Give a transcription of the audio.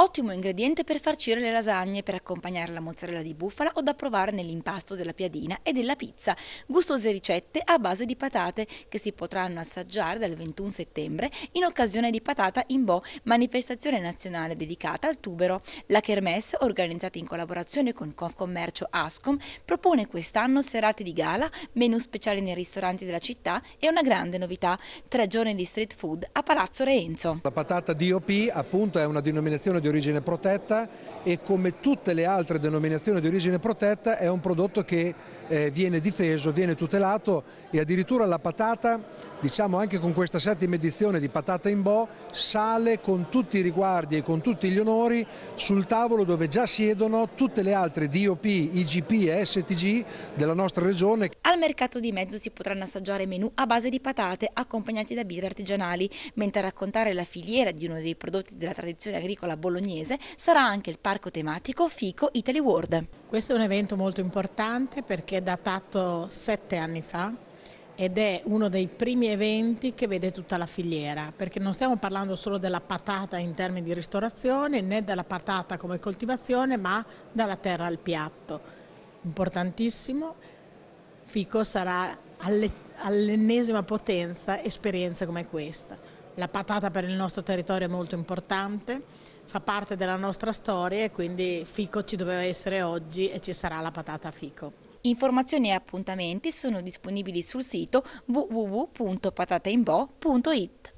Ottimo ingrediente per farcire le lasagne, per accompagnare la mozzarella di bufala o da provare nell'impasto della piadina e della pizza. Gustose ricette a base di patate che si potranno assaggiare dal 21 settembre in occasione di Patata in Bo, manifestazione nazionale dedicata al tubero. La Kermesse, organizzata in collaborazione con Confcommercio Ascom, propone quest'anno serate di gala, menu speciali nei ristoranti della città e una grande novità, tre giorni di street food a Palazzo Reenzo. La patata DOP appunto è una denominazione di di origine protetta e come tutte le altre denominazioni di origine protetta è un prodotto che eh, viene difeso, viene tutelato e addirittura la patata, diciamo anche con questa settima edizione di patata in bo, sale con tutti i riguardi e con tutti gli onori sul tavolo dove già siedono tutte le altre DOP, IGP e STG della nostra regione. Al mercato di mezzo si potranno assaggiare menù a base di patate accompagnati da birre artigianali, mentre a raccontare la filiera di uno dei prodotti della tradizione agricola bollo bolognese sarà anche il parco tematico FICO Italy World. Questo è un evento molto importante perché è datato sette anni fa ed è uno dei primi eventi che vede tutta la filiera, perché non stiamo parlando solo della patata in termini di ristorazione né della patata come coltivazione, ma dalla terra al piatto. Importantissimo, Fico sarà all'ennesima potenza esperienza come questa. La patata per il nostro territorio è molto importante, fa parte della nostra storia e quindi Fico ci doveva essere oggi e ci sarà la patata Fico. Informazioni e appuntamenti sono disponibili sul sito www.patateinbo.it